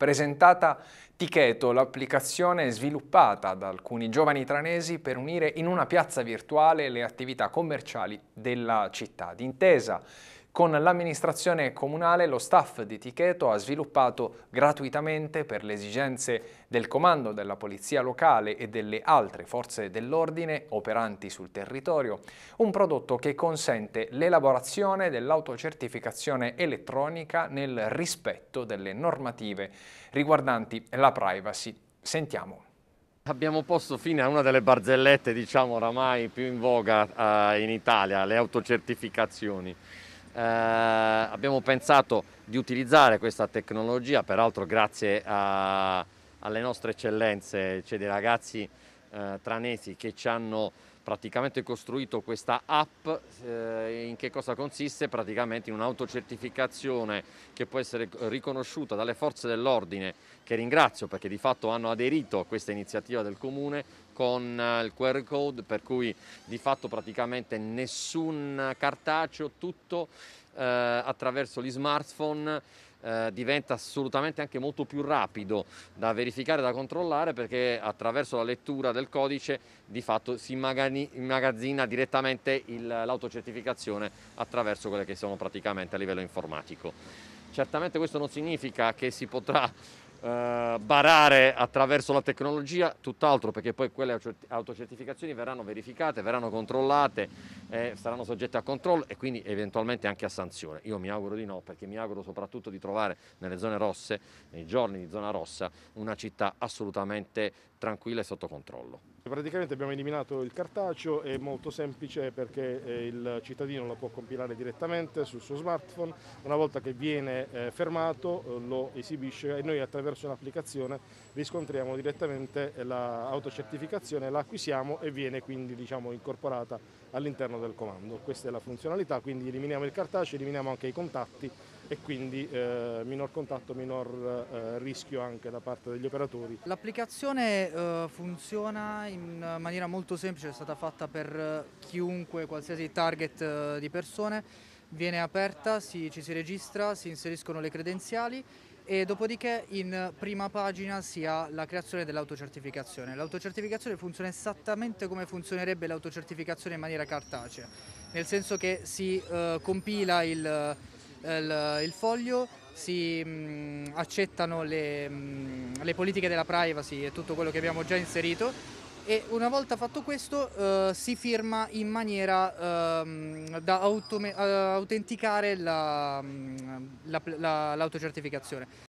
presentata Ticheto, l'applicazione sviluppata da alcuni giovani tranesi per unire in una piazza virtuale le attività commerciali della città. D'intesa con l'amministrazione comunale lo staff di Ticheto ha sviluppato gratuitamente per le esigenze del comando della polizia locale e delle altre forze dell'ordine operanti sul territorio un prodotto che consente l'elaborazione dell'autocertificazione elettronica nel rispetto delle normative riguardanti la privacy. Sentiamo. Abbiamo posto fine a una delle barzellette diciamo oramai più in voga eh, in Italia, le autocertificazioni eh, abbiamo pensato di utilizzare questa tecnologia, peraltro grazie a, alle nostre eccellenze, cioè dei ragazzi eh, tranesi che ci hanno praticamente costruito questa app eh, in che cosa consiste? Praticamente in un'autocertificazione che può essere riconosciuta dalle forze dell'ordine che ringrazio perché di fatto hanno aderito a questa iniziativa del comune con eh, il QR code per cui di fatto praticamente nessun cartaceo, tutto eh, attraverso gli smartphone eh, diventa assolutamente anche molto più rapido da verificare, da controllare perché attraverso la lettura del codice di fatto si immagazzina direttamente l'autocertificazione attraverso quelle che sono praticamente a livello informatico. Certamente questo non significa che si potrà eh, barare attraverso la tecnologia, tutt'altro perché poi quelle autocertificazioni verranno verificate, verranno controllate, eh, saranno soggette a controllo e quindi eventualmente anche a sanzione. Io mi auguro di no perché mi auguro soprattutto di trovare nelle zone rosse, nei giorni di zona rossa, una città assolutamente tranquilla e sotto controllo. Praticamente abbiamo eliminato il cartaceo, è molto semplice perché eh, il cittadino lo può compilare direttamente sul suo smartphone, una volta che viene eh, fermato eh, lo esibisce e noi attraverso un'applicazione riscontriamo direttamente l'autocertificazione, la acquisiamo e viene quindi diciamo, incorporata all'interno del comando. Questa è la funzionalità, quindi eliminiamo il cartaceo, eliminiamo anche i contatti e quindi eh, minor contatto, minor eh, rischio anche da parte degli operatori. L'applicazione eh, funziona in maniera molto semplice, è stata fatta per chiunque, qualsiasi target eh, di persone, viene aperta, si, ci si registra, si inseriscono le credenziali e dopodiché in prima pagina si ha la creazione dell'autocertificazione. L'autocertificazione funziona esattamente come funzionerebbe l'autocertificazione in maniera cartacea, nel senso che si eh, compila il il, il foglio, si mh, mm, accettano le, mh, mm, le, politiche della privacy e tutto quello che abbiamo già inserito e una volta fatto questo uh, si firma in maniera uh, da uh, autenticare l'autocertificazione. Mm, la, la, la,